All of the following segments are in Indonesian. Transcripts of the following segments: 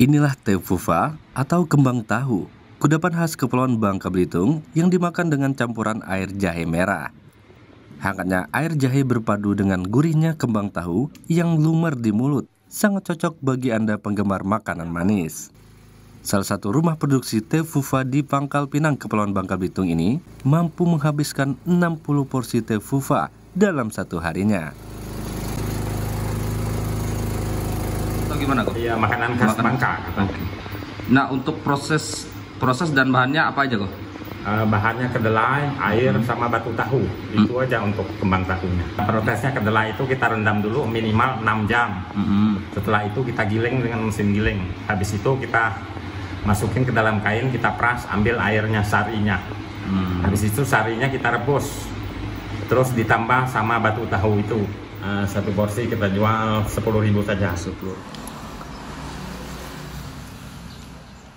Inilah tefufa atau kembang tahu, kudapan khas Kepulauan Bangka Belitung yang dimakan dengan campuran air jahe merah. Hangatnya air jahe berpadu dengan gurihnya kembang tahu yang lumer di mulut, sangat cocok bagi Anda penggemar makanan manis. Salah satu rumah produksi tefufa di Pangkal Pinang, Kepulauan Bangka Belitung ini mampu menghabiskan 60 porsi tefufa dalam satu harinya. gimana kok? Iya, makanan khas makanan. Bangka. Okay. Nah, untuk proses proses dan bahannya apa aja kok? Uh, bahannya kedelai, air, hmm. sama batu tahu. Hmm. Itu aja untuk kembang tahunya. Prosesnya kedelai itu kita rendam dulu minimal 6 jam. Hmm. Setelah itu kita giling dengan mesin giling. Habis itu kita masukin ke dalam kain, kita pras, ambil airnya, sarinya. Hmm. Habis itu sarinya kita rebus. Terus ditambah sama batu tahu itu. Uh, satu porsi kita jual 10.000 saja. 10.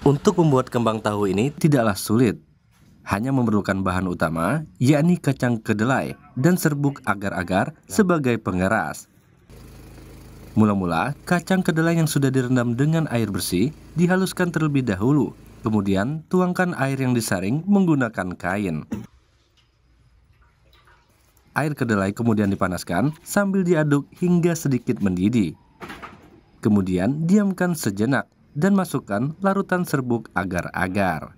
Untuk membuat kembang tahu ini tidaklah sulit. Hanya memerlukan bahan utama, yakni kacang kedelai dan serbuk agar-agar sebagai pengeras. Mula-mula, kacang kedelai yang sudah direndam dengan air bersih dihaluskan terlebih dahulu, kemudian tuangkan air yang disaring menggunakan kain. Air kedelai kemudian dipanaskan sambil diaduk hingga sedikit mendidih. Kemudian diamkan sejenak dan masukkan larutan serbuk agar-agar.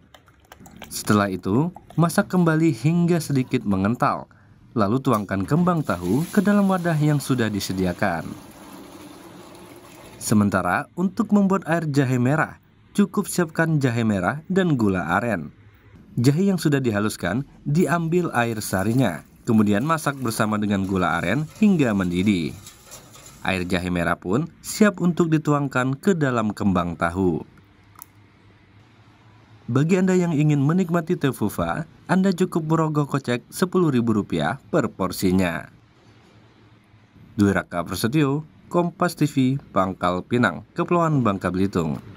Setelah itu, masak kembali hingga sedikit mengental. Lalu tuangkan kembang tahu ke dalam wadah yang sudah disediakan. Sementara untuk membuat air jahe merah, cukup siapkan jahe merah dan gula aren. Jahe yang sudah dihaluskan diambil air sarinya, kemudian masak bersama dengan gula aren hingga mendidih. Air jahe merah pun siap untuk dituangkan ke dalam kembang tahu. Bagi Anda yang ingin menikmati tefufa, Anda cukup merogoh kocek Rp10.000 per porsinya. Dwi Raka Prasetyo, Kompas TV, Pangkal Pinang, Kepulauan Bangka Belitung.